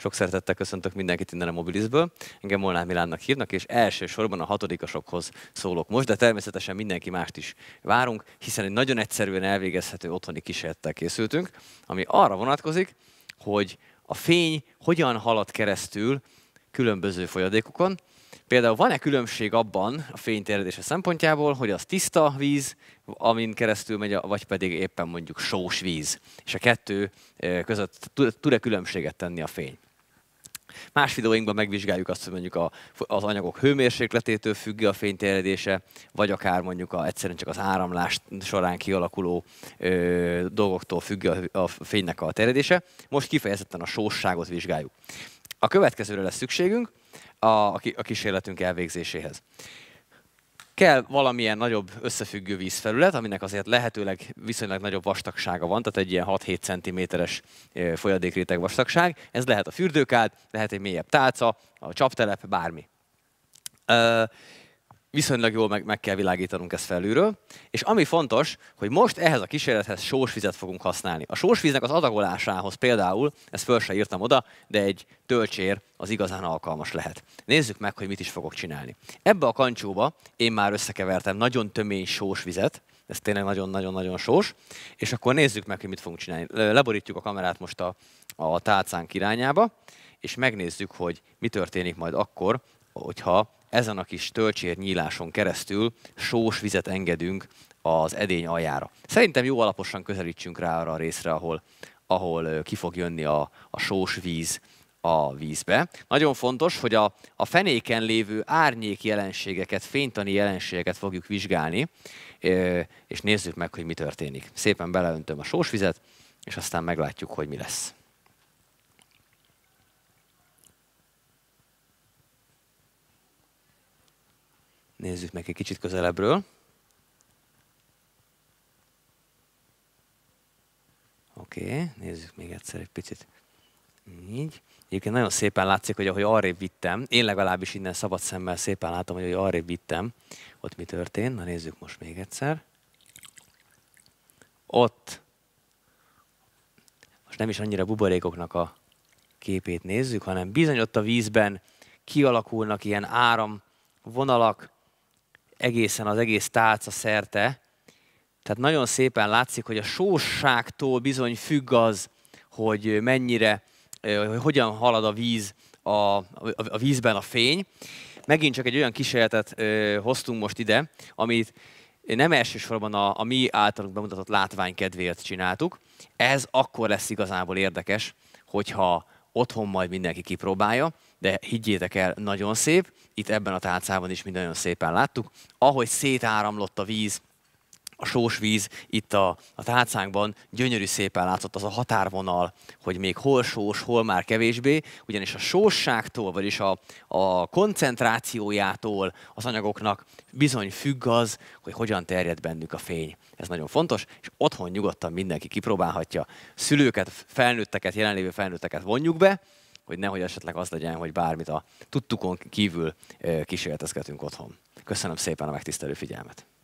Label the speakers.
Speaker 1: Sok szeretettel köszöntök mindenkit innen a Mobilizből. Engem Molnár Milánnak hívnak, és elsősorban a hatodikasokhoz szólok most, de természetesen mindenki mást is várunk, hiszen egy nagyon egyszerűen elvégezhető otthoni kísérlettel készültünk, ami arra vonatkozik, hogy a fény hogyan halad keresztül különböző folyadékokon. Például van-e különbség abban a fényterjedése szempontjából, hogy az tiszta víz, amin keresztül megy, vagy pedig éppen mondjuk sós víz, és a kettő eh, között tud-e különbséget tenni a fény? Más videóinkban megvizsgáljuk azt, hogy mondjuk a, az anyagok hőmérsékletétől függ a fényterjedése, vagy akár mondjuk a, egyszerűen csak az áramlás során kialakuló ö, dolgoktól függ a, a fénynek a terjedése. Most kifejezetten a sósságot vizsgáljuk. A következőre lesz szükségünk a, a kísérletünk elvégzéséhez kell valamilyen nagyobb összefüggő vízfelület, aminek azért lehetőleg viszonylag nagyobb vastagsága van, tehát egy ilyen 6-7 cm-es folyadékréteg vastagság. Ez lehet a fürdőkád, lehet egy mélyebb tálca, a csaptelep, bármi viszonylag jól meg, meg kell világítanunk ezt felülről. És ami fontos, hogy most ehhez a kísérlethez sósvizet fogunk használni. A sósvíznek az adagolásához például, ezt föl se írtam oda, de egy tölcsér az igazán alkalmas lehet. Nézzük meg, hogy mit is fogok csinálni. Ebbe a kancsóba én már összekevertem nagyon tömény sósvizet, ez tényleg nagyon-nagyon-nagyon sós, és akkor nézzük meg, hogy mit fogunk csinálni. Leborítjuk a kamerát most a, a tálcánk irányába, és megnézzük, hogy mi történik majd akkor, hogyha ezen a kis tölcsér nyíláson keresztül sós vizet engedünk az edény aljára. Szerintem jó alaposan közelítsünk rá arra a részre, ahol, ahol ki fog jönni a, a sós víz a vízbe. Nagyon fontos, hogy a, a fenéken lévő árnyék jelenségeket, fénytani jelenségeket fogjuk vizsgálni, és nézzük meg, hogy mi történik. Szépen beleöntöm a sósvizet, és aztán meglátjuk, hogy mi lesz. Nézzük meg egy kicsit közelebbről. Oké, okay, nézzük még egyszer egy picit. Így. Egyébként nagyon szépen látszik, hogy ahogy arrébb vittem, én legalábbis innen szabad szemmel szépen látom, hogy ahogy arrébb vittem, ott mi történt. Na nézzük most még egyszer. Ott, most nem is annyira buborékoknak a képét nézzük, hanem bizony ott a vízben kialakulnak ilyen áram vonalak, egészen az egész tálca szerte. Tehát nagyon szépen látszik, hogy a sósságtól bizony függ az, hogy mennyire, hogy hogyan halad a víz a, a vízben a fény. Megint csak egy olyan kísérletet ö, hoztunk most ide, amit nem elsősorban a, a mi általunk bemutatott látvány kedvéért csináltuk. Ez akkor lesz igazából érdekes, hogyha otthon majd mindenki kipróbálja, de higgyétek el, nagyon szép, itt ebben a tálcában is mi nagyon szépen láttuk, ahogy szétáramlott a víz a sós víz itt a, a tálcánkban gyönyörű szépen látszott az a határvonal, hogy még hol sós, hol már kevésbé, ugyanis a sósságtól, vagyis a, a koncentrációjától az anyagoknak bizony függ az, hogy hogyan terjed bennük a fény. Ez nagyon fontos, és otthon nyugodtan mindenki kipróbálhatja. Szülőket, felnőtteket, jelenlévő felnőtteket vonjuk be, hogy nehogy esetleg az legyen, hogy bármit a tudtukon kívül kísérletezgetünk otthon. Köszönöm szépen a megtisztelő figyelmet!